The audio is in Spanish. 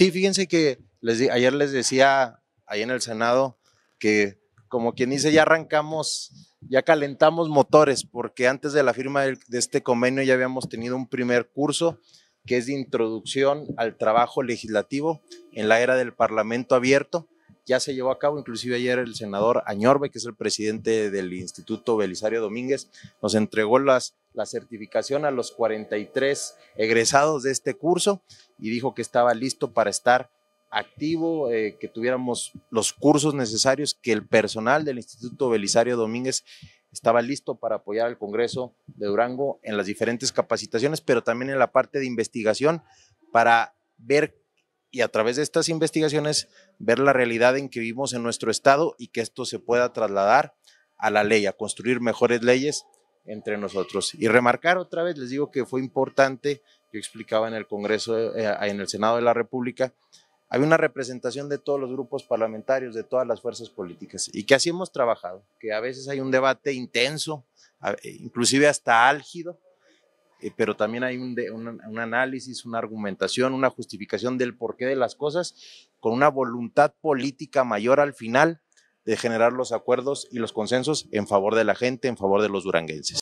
Sí, fíjense que ayer les decía ahí en el Senado que como quien dice, ya arrancamos, ya calentamos motores, porque antes de la firma de este convenio ya habíamos tenido un primer curso que es de introducción al trabajo legislativo en la era del Parlamento abierto. Ya se llevó a cabo, inclusive ayer el senador Añorbe, que es el presidente del Instituto Belisario Domínguez, nos entregó las la certificación a los 43 egresados de este curso y dijo que estaba listo para estar activo, eh, que tuviéramos los cursos necesarios, que el personal del Instituto Belisario Domínguez estaba listo para apoyar al Congreso de Durango en las diferentes capacitaciones, pero también en la parte de investigación para ver y a través de estas investigaciones ver la realidad en que vivimos en nuestro estado y que esto se pueda trasladar a la ley, a construir mejores leyes entre nosotros. Y remarcar otra vez, les digo que fue importante, yo explicaba en el Congreso, eh, en el Senado de la República, hay una representación de todos los grupos parlamentarios, de todas las fuerzas políticas, y que así hemos trabajado, que a veces hay un debate intenso, eh, inclusive hasta álgido, eh, pero también hay un, análisis, una argumentación, una justificación del porqué de las cosas, con una voluntad política mayor al final de generar los acuerdos y los consensos en favor de la gente, en favor de los duranguenses.